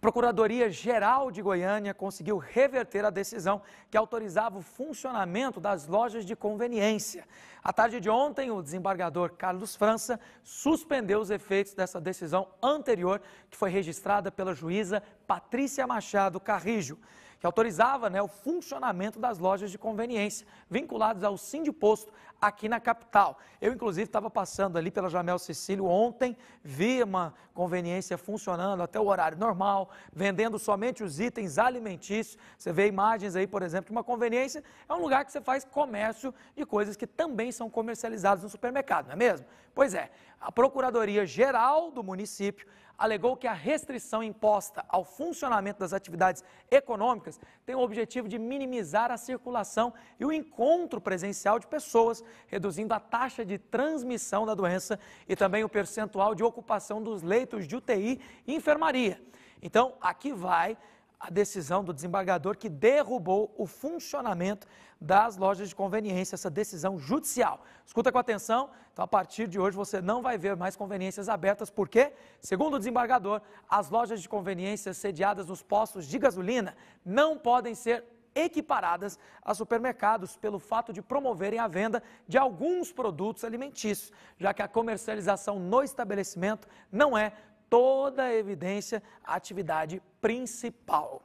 A Procuradoria-Geral de Goiânia conseguiu reverter a decisão que autorizava o funcionamento das lojas de conveniência. À tarde de ontem, o desembargador Carlos França suspendeu os efeitos dessa decisão anterior, que foi registrada pela juíza Patrícia Machado Carrijo que autorizava né, o funcionamento das lojas de conveniência vinculadas ao Sim de Posto aqui na capital. Eu, inclusive, estava passando ali pela Jamel Cecílio ontem, vi uma conveniência funcionando até o horário normal, vendendo somente os itens alimentícios. Você vê imagens aí, por exemplo, de uma conveniência é um lugar que você faz comércio de coisas que também são comercializadas no supermercado, não é mesmo? Pois é, a Procuradoria-Geral do município alegou que a restrição imposta ao funcionamento das atividades econômicas tem o objetivo de minimizar a circulação e o encontro presencial de pessoas, reduzindo a taxa de transmissão da doença e também o percentual de ocupação dos leitos de UTI e enfermaria. Então, aqui vai a decisão do desembargador que derrubou o funcionamento das lojas de conveniência, essa decisão judicial. Escuta com atenção, então a partir de hoje você não vai ver mais conveniências abertas, porque, segundo o desembargador, as lojas de conveniência sediadas nos postos de gasolina não podem ser equiparadas a supermercados pelo fato de promoverem a venda de alguns produtos alimentícios, já que a comercialização no estabelecimento não é toda a evidência a atividade principal.